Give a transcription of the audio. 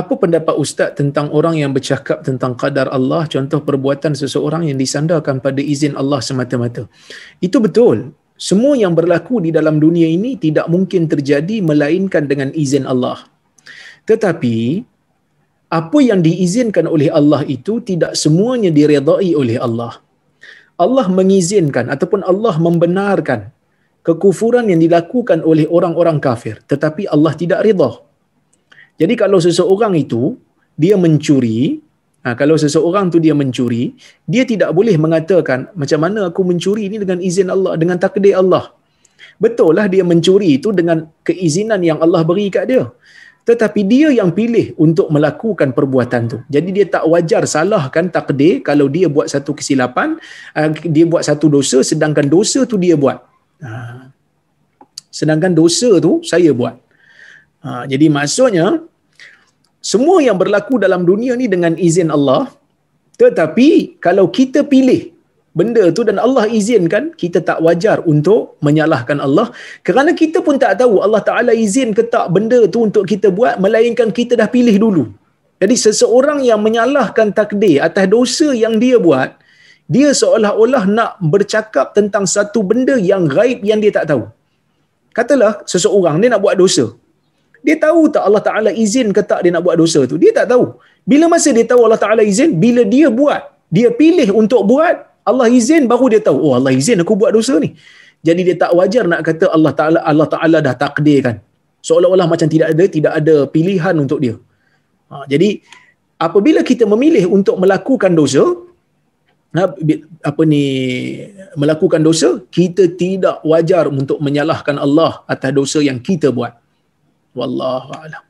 apa pendapat ustaz tentang orang yang bercakap tentang kadar Allah contoh perbuatan seseorang yang disandarkan pada izin Allah semata-mata itu betul semua yang berlaku di dalam dunia ini tidak mungkin terjadi melainkan dengan izin Allah tetapi apa yang diizinkan oleh Allah itu tidak semuanya diredai oleh Allah Allah mengizinkan ataupun Allah membenarkan kekufuran yang dilakukan oleh orang-orang kafir tetapi Allah tidak redah jadi kalau seseorang itu dia mencuri, ha, kalau seseorang tu dia mencuri, dia tidak boleh mengatakan macam mana aku mencuri ini dengan izin Allah, dengan takdir Allah. Betul lah dia mencuri itu dengan keizinan yang Allah beri kat dia. Tetapi dia yang pilih untuk melakukan perbuatan tu. Jadi dia tak wajar salahkan takdir kalau dia buat satu kesilapan, ha, dia buat satu dosa sedangkan dosa tu dia buat. Ha. Sedangkan dosa tu saya buat. Ha, jadi maksudnya, semua yang berlaku dalam dunia ni dengan izin Allah, tetapi kalau kita pilih benda tu dan Allah izinkan, kita tak wajar untuk menyalahkan Allah kerana kita pun tak tahu Allah Ta'ala izin ke tak benda tu untuk kita buat melainkan kita dah pilih dulu. Jadi seseorang yang menyalahkan takdir atas dosa yang dia buat, dia seolah-olah nak bercakap tentang satu benda yang gaib yang dia tak tahu. Katalah seseorang ni nak buat dosa, dia tahu tak Allah Ta'ala izin ke tak dia nak buat dosa tu? Dia tak tahu. Bila masa dia tahu Allah Ta'ala izin, bila dia buat, dia pilih untuk buat, Allah izin baru dia tahu, oh Allah izin aku buat dosa ni. Jadi dia tak wajar nak kata Allah Ta'ala Allah Ta'ala dah kan. Seolah-olah macam tidak ada tidak ada pilihan untuk dia. Ha, jadi apabila kita memilih untuk melakukan dosa, ha, apa ni melakukan dosa kita tidak wajar untuk menyalahkan Allah atas dosa yang kita buat والله أعلم